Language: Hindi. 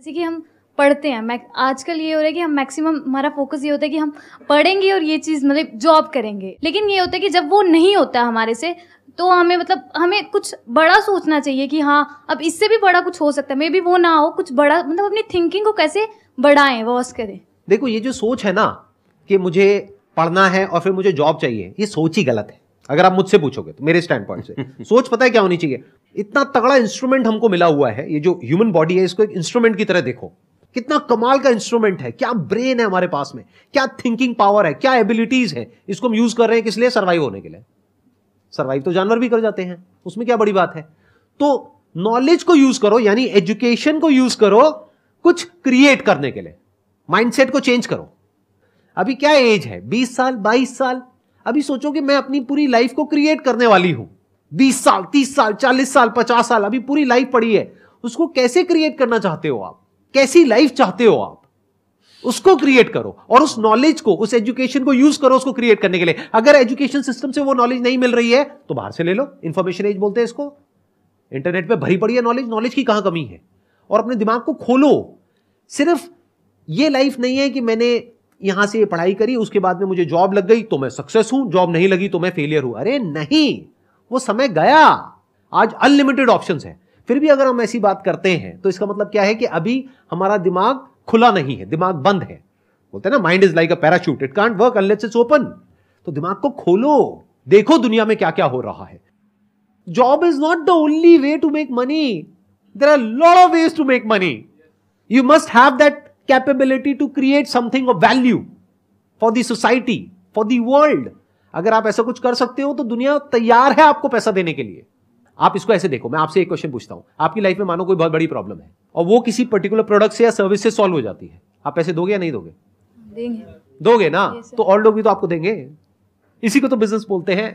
जैसे कि हम पढ़ते हैं मैं आजकल ये हो रहा है कि हम मैक्सिमम हमारा फोकस ये होता है कि हम पढ़ेंगे और ये चीज़ मतलब जॉब करेंगे लेकिन ये होता है कि जब वो नहीं होता हमारे से तो हमें मतलब हमें कुछ बड़ा सोचना चाहिए कि हाँ अब इससे भी बड़ा कुछ हो सकता है मे बी वो ना हो कुछ बड़ा मतलब अपनी थिंकिंग को कैसे बढ़ाएं वॉस करें देखो ये जो सोच है ना कि मुझे पढ़ना है और फिर मुझे जॉब चाहिए ये सोच ही गलत है अगर आप मुझसे पूछोगे तो मेरे स्टैंड पॉइंट से सोच पता है क्या होनी चाहिए इतना तगड़ा इंस्ट्रूमेंट हमको मिला हुआ है ये जो ह्यूमन बॉडी है इसको एक इंस्ट्रूमेंट की तरह देखो कितना कमाल का इंस्ट्रूमेंट है क्या ब्रेन है हमारे पास में क्या थिंकिंग पावर है क्या एबिलिटीज है इसको हम यूज कर रहे हैं किस लिए सर्वाइव होने के लिए सर्वाइव तो जानवर भी कर जाते हैं उसमें क्या बड़ी बात है तो नॉलेज को यूज करो यानी एजुकेशन को यूज करो कुछ क्रिएट करने के लिए माइंडसेट को चेंज करो अभी क्या एज है 20 साल 22 साल अभी सोचो कि मैं अपनी पूरी लाइफ को क्रिएट करने वाली हूं बीस साल तीस साल चालीस साल पचास साल अभी पूरी लाइफ पड़ी है उसको कैसे क्रिएट करना चाहते हो आप कैसी लाइफ चाहते हो आप उसको क्रिएट करो और उस नॉलेज को उस एजुकेशन को यूज करो उसको क्रिएट करने के लिए अगर एजुकेशन सिस्टम से वो नॉलेज नहीं मिल रही है तो बाहर से ले लो इंफॉर्मेशन एज बोलते हैं इसको इंटरनेट पे भरी पड़ी है नॉलेज नॉलेज की कहां कमी है और अपने दिमाग को खोलो सिर्फ ये लाइफ नहीं है कि मैंने यहां से पढ़ाई करी उसके बाद में मुझे जॉब लग गई तो मैं सक्सेस हूं जॉब नहीं लगी तो मैं फेलियर हूं अरे नहीं वो समय गया आज अनलिमिटेड ऑप्शन है फिर भी अगर हम ऐसी बात करते हैं तो इसका मतलब क्या है कि अभी हमारा दिमाग खुला नहीं है दिमाग बंद है बोलते हैं ना mind is like a parachute it can't work unless it's open तो दिमाग को खोलो देखो दुनिया में क्या क्या हो रहा है job is not the only way to make money there are lot of ways to make money you must have that capability to create something of value for the society for the world अगर आप ऐसा कुछ कर सकते हो तो दुनिया तैयार है आपको पैसा देने के लिए आप इसको ऐसे देखो मैं आपसे एक क्वेश्चन पूछता हूं आपकी लाइफ में मानो कोई बहुत बड़ी प्रॉब्लम है और वो किसी पर्टिकुलर प्रोडक्ट से या सर्विस से सॉल्व हो जाती है आप पैसे दोगे या नहीं दोगे देंगे दोगे ना तो और लोग भी तो आपको देंगे इसी को तो बिजनेस बोलते हैं